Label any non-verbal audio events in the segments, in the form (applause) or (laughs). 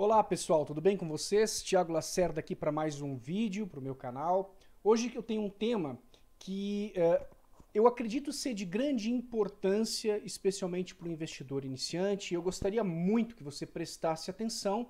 Olá pessoal, tudo bem com vocês? Tiago Lacerda aqui para mais um vídeo para o meu canal. Hoje eu tenho um tema que uh, eu acredito ser de grande importância, especialmente para o investidor iniciante. Eu gostaria muito que você prestasse atenção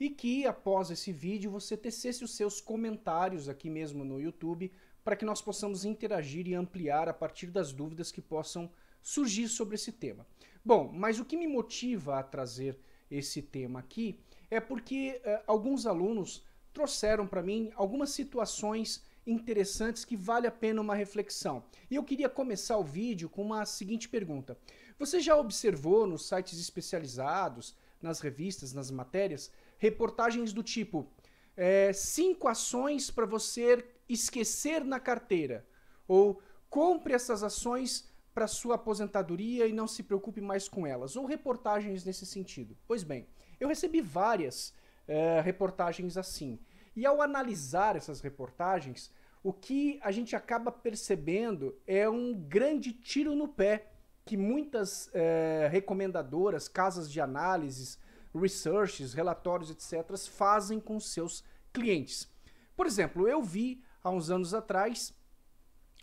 e que após esse vídeo você tecesse os seus comentários aqui mesmo no YouTube para que nós possamos interagir e ampliar a partir das dúvidas que possam surgir sobre esse tema. Bom, mas o que me motiva a trazer esse tema aqui é porque uh, alguns alunos trouxeram para mim algumas situações interessantes que vale a pena uma reflexão. E eu queria começar o vídeo com uma seguinte pergunta: Você já observou nos sites especializados, nas revistas, nas matérias, reportagens do tipo é, cinco ações para você esquecer na carteira? Ou compre essas ações para sua aposentadoria e não se preocupe mais com elas? Ou reportagens nesse sentido? Pois bem. Eu recebi várias uh, reportagens assim. E ao analisar essas reportagens, o que a gente acaba percebendo é um grande tiro no pé que muitas uh, recomendadoras, casas de análises, researches, relatórios, etc., fazem com seus clientes. Por exemplo, eu vi há uns anos atrás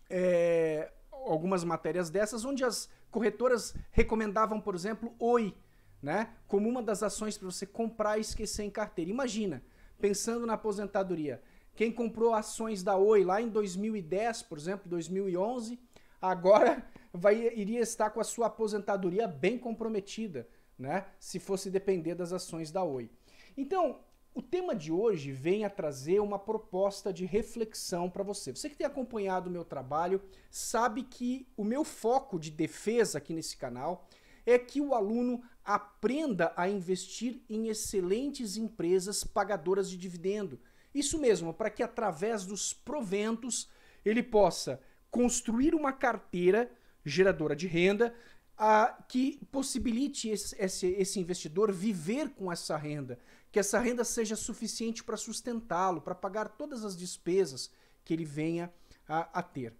é, algumas matérias dessas onde as corretoras recomendavam, por exemplo, Oi né? Como uma das ações para você comprar e esquecer em carteira. Imagina, pensando na aposentadoria, quem comprou ações da Oi lá em 2010, por exemplo, 2011, agora (laughs) vai, iria estar com a sua aposentadoria bem comprometida, né? Se fosse depender das ações da Oi. Então, o tema de hoje vem a trazer uma proposta de reflexão para você. Você que tem acompanhado o meu trabalho sabe que o meu foco de defesa aqui nesse canal é que o aluno aprenda a investir em excelentes empresas pagadoras de dividendo. Isso mesmo, para que através dos proventos ele possa construir uma carteira geradora de renda a, que possibilite esse, esse, esse investidor viver com essa renda, que essa renda seja suficiente para sustentá-lo, para pagar todas as despesas que ele venha a, a ter.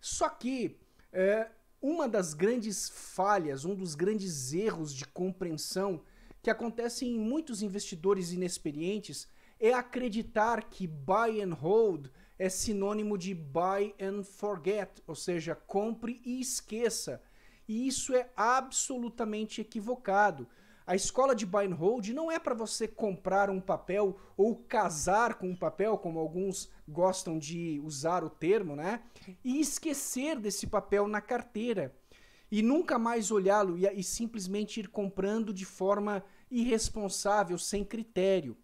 Só que é, uma das grandes falhas, um dos grandes erros de compreensão que acontece em muitos investidores inexperientes é acreditar que buy and hold é sinônimo de buy and forget, ou seja, compre e esqueça. E isso é absolutamente equivocado. A escola de buy and hold não é para você comprar um papel ou casar com um papel, como alguns gostam de usar o termo, né? E esquecer desse papel na carteira e nunca mais olhá-lo e, e, simplesmente ir comprando de forma irresponsável, sem critério.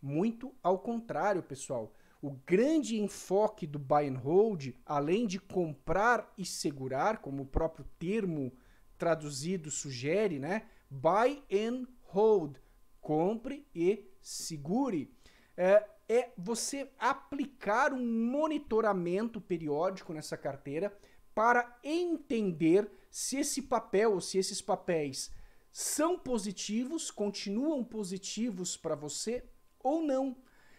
Muito ao contrário, pessoal. O grande enfoque do buy and hold, além de comprar e segurar, como o próprio termo traduzido sugere, né? Buy and hold. Compre e segure. É, é você aplicar um monitoramento periódico nessa carteira para entender se esse papel ou se esses papéis são positivos, continuam positivos para você ou não.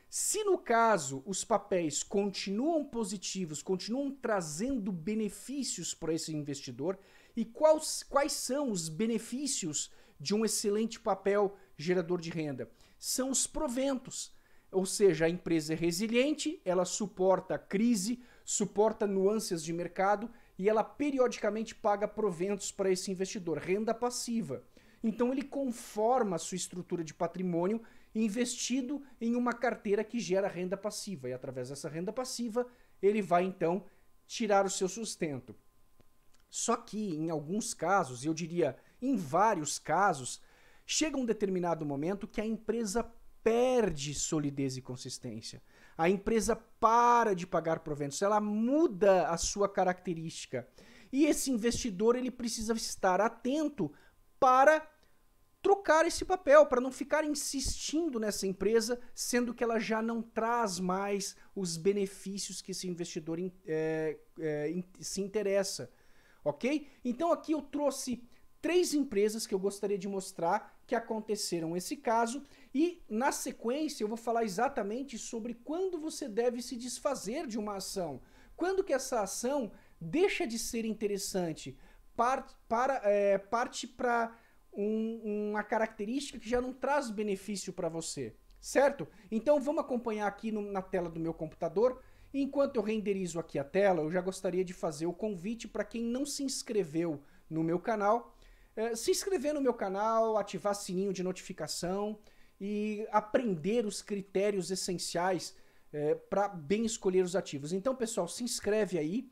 Se no caso os papéis continuam positivos, continuam trazendo benefícios para esse investidor, e quais, quais são os benefícios de um excelente papel gerador de renda? São os proventos. Ou seja, a empresa é resiliente, ela suporta crise, suporta nuances de mercado e ela periodicamente paga proventos para esse investidor, renda passiva. Então ele conforma a sua estrutura de patrimônio investido em uma carteira que gera renda passiva e através dessa renda passiva ele vai então tirar o seu sustento. Só que, em alguns casos, eu diria em vários casos, chega um determinado momento que a empresa perde solidez e consistência. A empresa para de pagar proventos, ela muda a sua característica. E esse investidor ele precisa estar atento para trocar esse papel, para não ficar insistindo nessa empresa, sendo que ela já não traz mais os benefícios que esse investidor é, é, se interessa ok? Então aqui eu trouxe três empresas que eu gostaria de mostrar que aconteceram esse caso e na sequência eu vou falar exatamente sobre quando você deve se desfazer de uma ação, quando que essa ação deixa de ser interessante, parte para é, parte para um, uma característica que já não traz benefício para você, certo? Então vamos acompanhar aqui no, na tela do meu computador Enquanto eu renderizo aqui a tela, eu já gostaria de fazer o convite para quem não se inscreveu no meu canal, é, se inscrever no meu canal, ativar sininho de notificação e aprender os critérios essenciais é, para bem escolher os ativos. Então, pessoal, se inscreve aí,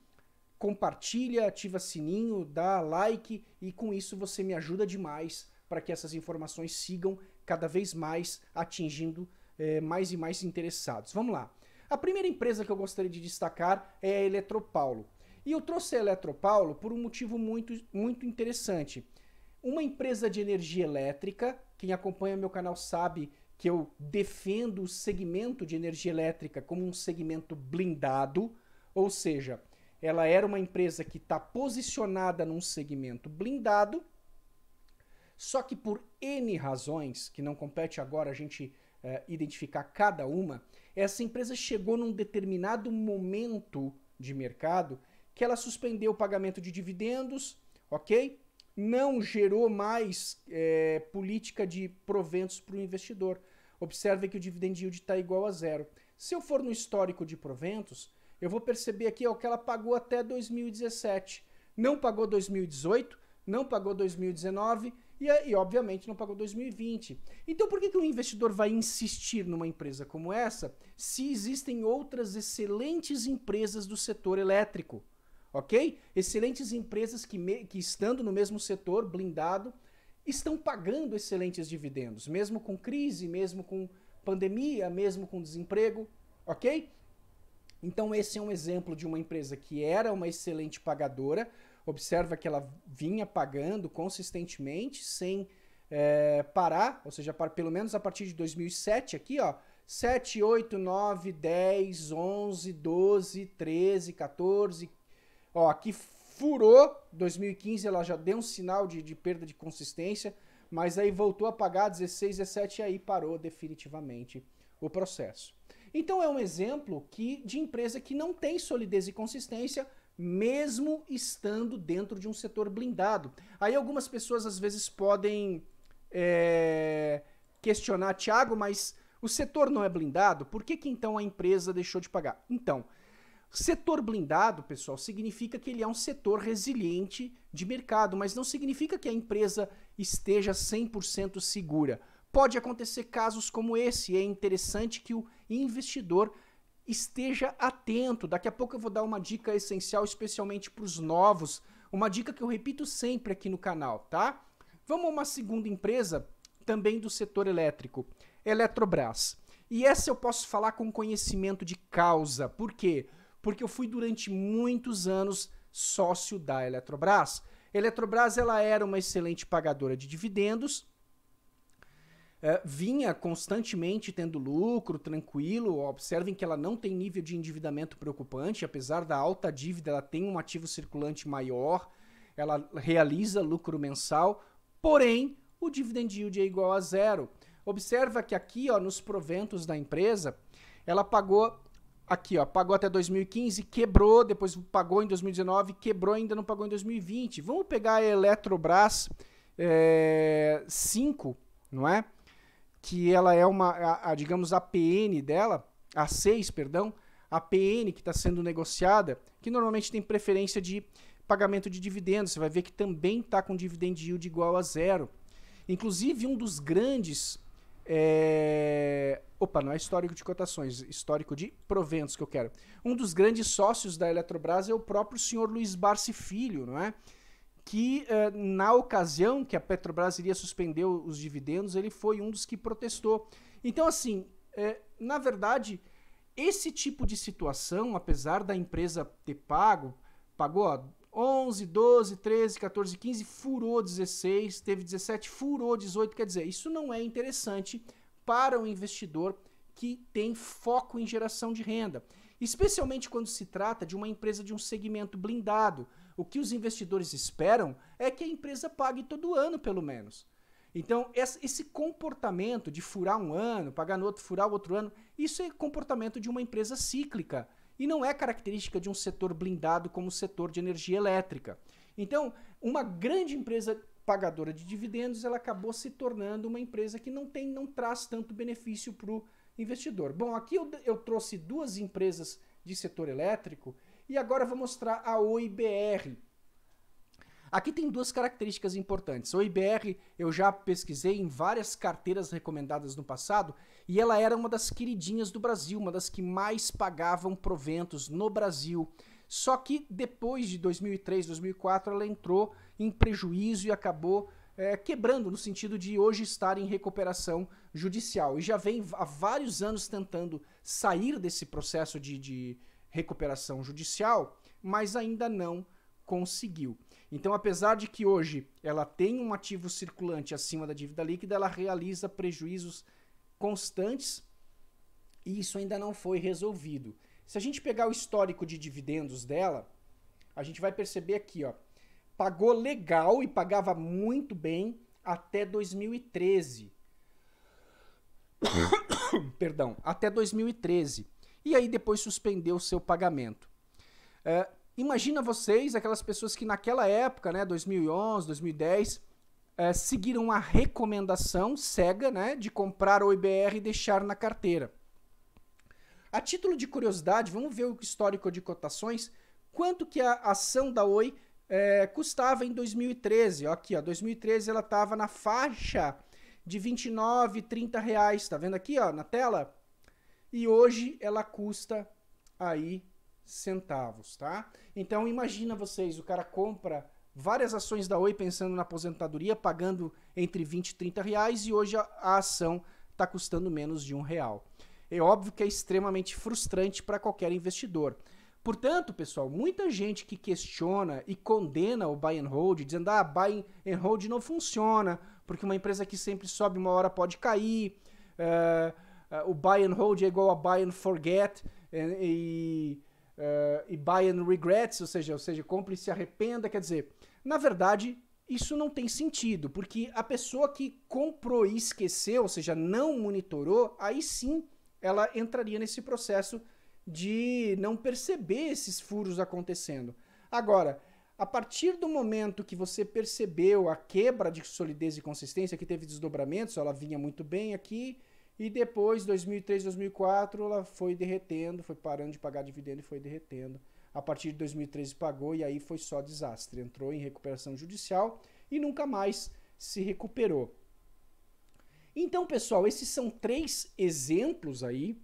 compartilha, ativa sininho, dá like e com isso você me ajuda demais para que essas informações sigam cada vez mais atingindo é, mais e mais interessados. Vamos lá. A primeira empresa que eu gostaria de destacar é a Eletropaulo. E eu trouxe a Eletropaulo por um motivo muito, muito interessante. Uma empresa de energia elétrica, quem acompanha meu canal sabe que eu defendo o segmento de energia elétrica como um segmento blindado, ou seja, ela era uma empresa que está posicionada num segmento blindado, só que por N razões, que não compete agora a gente uh, identificar cada uma, essa empresa chegou num determinado momento de mercado que ela suspendeu o pagamento de dividendos, ok? Não gerou mais é, política de proventos para o investidor. Observe que o dividend yield está igual a zero. Se eu for no histórico de proventos, eu vou perceber aqui ó, que ela pagou até 2017. Não pagou 2018, não pagou 2019, e, e, obviamente, não pagou 2020. Então, por que, que o investidor vai insistir numa empresa como essa se existem outras excelentes empresas do setor elétrico? Ok? Excelentes empresas que, me, que estando no mesmo setor, blindado, estão pagando excelentes dividendos, mesmo com crise, mesmo com pandemia, mesmo com desemprego. Ok? Então, esse é um exemplo de uma empresa que era uma excelente pagadora, observa que ela vinha pagando consistentemente, sem é, parar, ou seja, para, pelo menos a partir de 2007 aqui, ó, 7, 8, 9, 10, 11, 12, 13, 14, ó, aqui furou, 2015 ela já deu um sinal de, de perda de consistência, mas aí voltou a pagar 16, 17 e aí parou definitivamente o processo. Então é um exemplo que, de empresa que não tem solidez e consistência, mesmo estando dentro de um setor blindado. Aí algumas pessoas às vezes podem é, questionar, Tiago, mas o setor não é blindado, por que, que então a empresa deixou de pagar? Então, setor blindado, pessoal, significa que ele é um setor resiliente de mercado, mas não significa que a empresa esteja 100% segura. Pode acontecer casos como esse, e é interessante que o investidor esteja atento. Daqui a pouco eu vou dar uma dica essencial, especialmente para os novos. Uma dica que eu repito sempre aqui no canal, tá? Vamos a uma segunda empresa, também do setor elétrico, Eletrobras. E essa eu posso falar com conhecimento de causa. Por quê? Porque eu fui durante muitos anos sócio da Eletrobras. Eletrobras ela era uma excelente pagadora de dividendos, é, vinha constantemente tendo lucro, tranquilo. Observem que ela não tem nível de endividamento preocupante, apesar da alta dívida, ela tem um ativo circulante maior, ela realiza lucro mensal, porém o dividend yield é igual a zero. Observa que aqui, ó, nos proventos da empresa, ela pagou aqui, ó, pagou até 2015, quebrou, depois pagou em 2019, quebrou, ainda não pagou em 2020. Vamos pegar a Eletrobras 5, é, não é? que ela é uma, a, a, digamos, a PN dela, a 6, perdão, a PN que está sendo negociada, que normalmente tem preferência de pagamento de dividendos. Você vai ver que também está com dividend yield igual a zero. Inclusive, um dos grandes. É... Opa, não é histórico de cotações, histórico de proventos que eu quero. Um dos grandes sócios da Eletrobras é o próprio senhor Luiz Barci Filho, não é? que eh, na ocasião que a Petrobras iria suspender os dividendos, ele foi um dos que protestou. Então, assim, eh, na verdade, esse tipo de situação, apesar da empresa ter pago, pagou ó, 11, 12, 13, 14, 15, furou 16, teve 17, furou 18, quer dizer, isso não é interessante para um investidor que tem foco em geração de renda, especialmente quando se trata de uma empresa de um segmento blindado o que os investidores esperam é que a empresa pague todo ano, pelo menos. Então, esse comportamento de furar um ano, pagar no outro, furar o outro ano, isso é comportamento de uma empresa cíclica e não é característica de um setor blindado como o setor de energia elétrica. Então, uma grande empresa pagadora de dividendos, ela acabou se tornando uma empresa que não tem, não traz tanto benefício para o investidor. Bom, aqui eu, eu trouxe duas empresas de setor elétrico e agora vou mostrar a OIBR. Aqui tem duas características importantes. A OIBR eu já pesquisei em várias carteiras recomendadas no passado e ela era uma das queridinhas do Brasil, uma das que mais pagavam proventos no Brasil. Só que depois de 2003, 2004, ela entrou em prejuízo e acabou é, quebrando no sentido de hoje estar em recuperação judicial. E já vem há vários anos tentando sair desse processo de, de recuperação judicial, mas ainda não conseguiu. Então, apesar de que hoje ela tem um ativo circulante acima da dívida líquida, ela realiza prejuízos constantes e isso ainda não foi resolvido. Se a gente pegar o histórico de dividendos dela, a gente vai perceber aqui, ó, pagou legal e pagava muito bem até 2013. (coughs) Perdão, até 2013 e aí depois suspendeu o seu pagamento. É, imagina vocês, aquelas pessoas que naquela época, né, 2011, 2010, é, seguiram a recomendação cega né, de comprar o IBR e deixar na carteira. A título de curiosidade, vamos ver o histórico de cotações, quanto que a ação da Oi é, custava em 2013. aqui, ó, 2013 ela estava na faixa de 29, 30 reais, Está vendo aqui ó, na tela? e hoje ela custa aí centavos, tá? Então imagina vocês, o cara compra várias ações da Oi pensando na aposentadoria, pagando entre 20 e 30 reais e hoje a, a ação está custando menos de um real. É óbvio que é extremamente frustrante para qualquer investidor. Portanto, pessoal, muita gente que questiona e condena o buy and hold, dizendo ah, buy and hold não funciona, porque uma empresa que sempre sobe uma hora pode cair. Uh, uh, o buy and hold é igual a buy and forget e, uh, e buy and regrets, ou seja, ou seja, compre e se arrependa, quer dizer, na verdade, isso não tem sentido, porque a pessoa que comprou e esqueceu, ou seja, não monitorou, aí sim ela entraria nesse processo de não perceber esses furos acontecendo. Agora, a partir do momento que você percebeu a quebra de solidez e consistência, que teve desdobramentos, ela vinha muito bem aqui, e depois, 2003, 2004, ela foi derretendo, foi parando de pagar dividendo e foi derretendo. A partir de 2013 pagou e aí foi só desastre. Entrou em recuperação judicial e nunca mais se recuperou. Então, pessoal, esses são três exemplos aí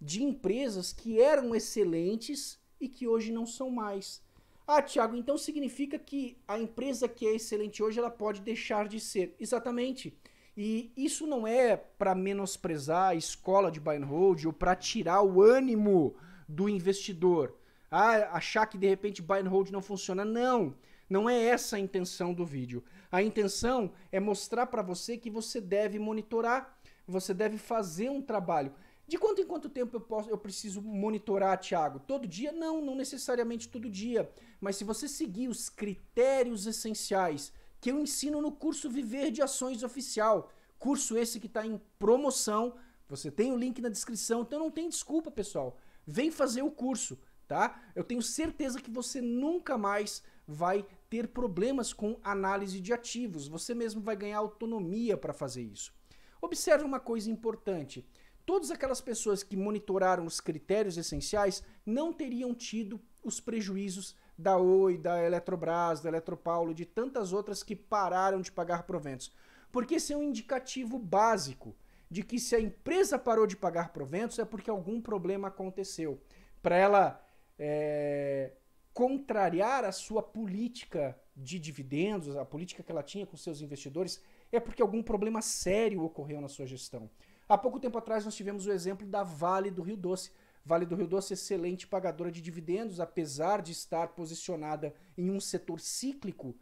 de empresas que eram excelentes e que hoje não são mais. Ah, Tiago, então significa que a empresa que é excelente hoje ela pode deixar de ser. Exatamente. Exatamente. E isso não é para menosprezar a escola de buy and hold ou para tirar o ânimo do investidor. Ah, achar que de repente buy and hold não funciona. Não, não é essa a intenção do vídeo. A intenção é mostrar para você que você deve monitorar, você deve fazer um trabalho. De quanto em quanto tempo eu, posso, eu preciso monitorar, Thiago? Todo dia? Não, não necessariamente todo dia. Mas se você seguir os critérios essenciais que eu ensino no curso Viver de Ações Oficial. Curso esse que está em promoção. Você tem o link na descrição, então não tem desculpa, pessoal. Vem fazer o curso, tá? Eu tenho certeza que você nunca mais vai ter problemas com análise de ativos. Você mesmo vai ganhar autonomia para fazer isso. Observe uma coisa importante. Todas aquelas pessoas que monitoraram os critérios essenciais não teriam tido os prejuízos da Oi, da Eletrobras, da Eletropaulo, de tantas outras que pararam de pagar proventos. Porque esse é um indicativo básico de que se a empresa parou de pagar proventos é porque algum problema aconteceu. Para ela é, contrariar a sua política de dividendos, a política que ela tinha com seus investidores, é porque algum problema sério ocorreu na sua gestão. Há pouco tempo atrás nós tivemos o exemplo da Vale do Rio Doce, Vale do Rio Doce, excelente pagadora de dividendos, apesar de estar posicionada em um setor cíclico,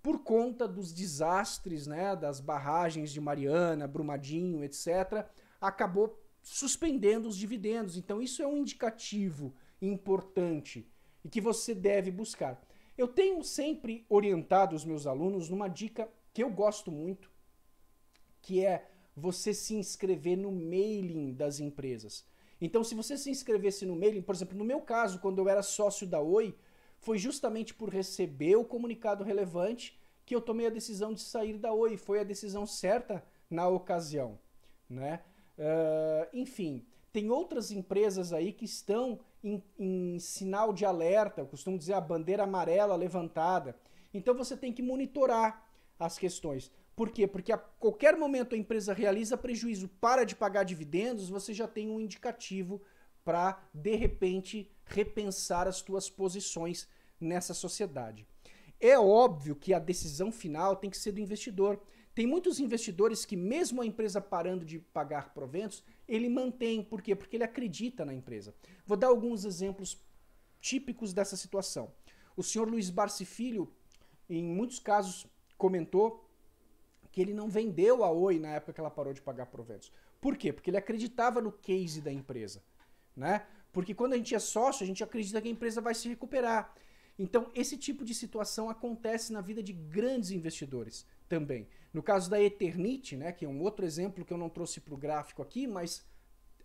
por conta dos desastres, né, das barragens de Mariana, Brumadinho, etc., acabou suspendendo os dividendos. Então, isso é um indicativo importante e que você deve buscar. Eu tenho sempre orientado os meus alunos numa dica que eu gosto muito, que é você se inscrever no mailing das empresas. Então, se você se inscrevesse no mailing, por exemplo, no meu caso, quando eu era sócio da Oi, foi justamente por receber o comunicado relevante que eu tomei a decisão de sair da Oi. Foi a decisão certa na ocasião, né? Uh, enfim, tem outras empresas aí que estão em, em sinal de alerta, eu costumo dizer a bandeira amarela levantada. Então você tem que monitorar as questões. Por quê? Porque a qualquer momento a empresa realiza prejuízo, para de pagar dividendos, você já tem um indicativo para, de repente, repensar as suas posições nessa sociedade. É óbvio que a decisão final tem que ser do investidor. Tem muitos investidores que, mesmo a empresa parando de pagar proventos, ele mantém. Por quê? Porque ele acredita na empresa. Vou dar alguns exemplos típicos dessa situação. O senhor Luiz Barci Filho, em muitos casos, comentou que ele não vendeu a Oi na época que ela parou de pagar proventos. Por quê? Porque ele acreditava no case da empresa, né? Porque quando a gente é sócio, a gente acredita que a empresa vai se recuperar. Então, esse tipo de situação acontece na vida de grandes investidores também. No caso da Eternit, né, que é um outro exemplo que eu não trouxe para o gráfico aqui, mas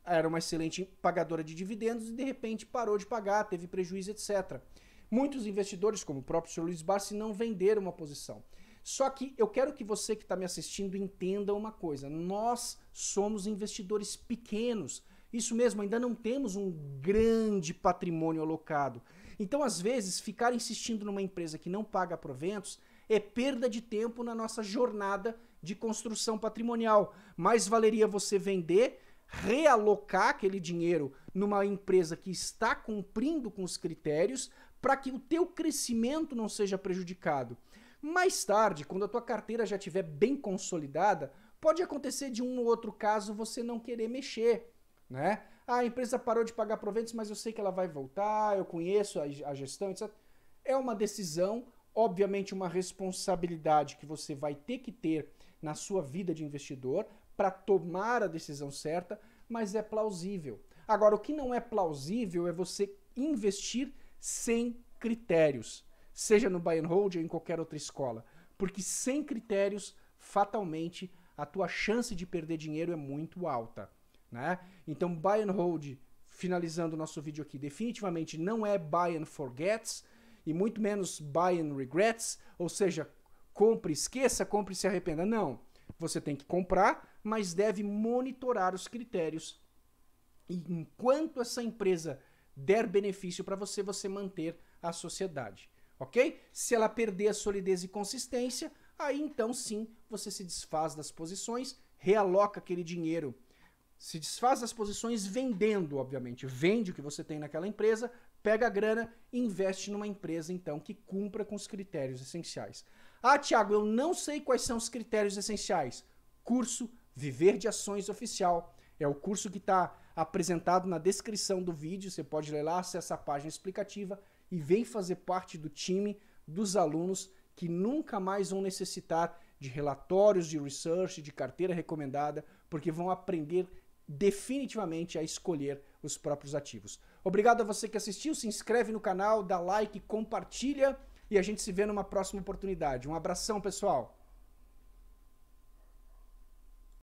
era uma excelente pagadora de dividendos e de repente parou de pagar, teve prejuízo, etc. Muitos investidores, como o próprio Sr. Luiz Barsi, não venderam uma posição. Só que eu quero que você que está me assistindo entenda uma coisa: nós somos investidores pequenos. Isso mesmo, ainda não temos um grande patrimônio alocado. Então, às vezes, ficar insistindo numa empresa que não paga proventos é perda de tempo na nossa jornada de construção patrimonial. Mais valeria você vender, realocar aquele dinheiro numa empresa que está cumprindo com os critérios para que o teu crescimento não seja prejudicado. Mais tarde, quando a tua carteira já estiver bem consolidada, pode acontecer de um ou outro caso você não querer mexer, né? Ah, a empresa parou de pagar proventos, mas eu sei que ela vai voltar, eu conheço a, a gestão, etc. É uma decisão, obviamente uma responsabilidade que você vai ter que ter na sua vida de investidor para tomar a decisão certa, mas é plausível. Agora, o que não é plausível é você investir sem critérios seja no buy and hold ou em qualquer outra escola. Porque sem critérios, fatalmente, a tua chance de perder dinheiro é muito alta. Né? Então, buy and hold, finalizando o nosso vídeo aqui, definitivamente não é buy and forgets e muito menos buy and regrets, ou seja, compre, esqueça, compre e se arrependa. Não. Você tem que comprar, mas deve monitorar os critérios. E enquanto essa empresa der benefício para você, você manter a sociedade ok? Se ela perder a solidez e consistência, aí então sim você se desfaz das posições, realoca aquele dinheiro, se desfaz das posições vendendo, obviamente, vende o que você tem naquela empresa, pega a grana e investe numa empresa então que cumpra com os critérios essenciais. Ah, Tiago, eu não sei quais são os critérios essenciais. Curso Viver de Ações Oficial. É o curso que está apresentado na descrição do vídeo. Você pode ler lá, acessa a página explicativa e vem fazer parte do time dos alunos que nunca mais vão necessitar de relatórios de research, de carteira recomendada, porque vão aprender definitivamente a escolher os próprios ativos. Obrigado a você que assistiu, se inscreve no canal, dá like, compartilha e a gente se vê numa próxima oportunidade. Um abração, pessoal!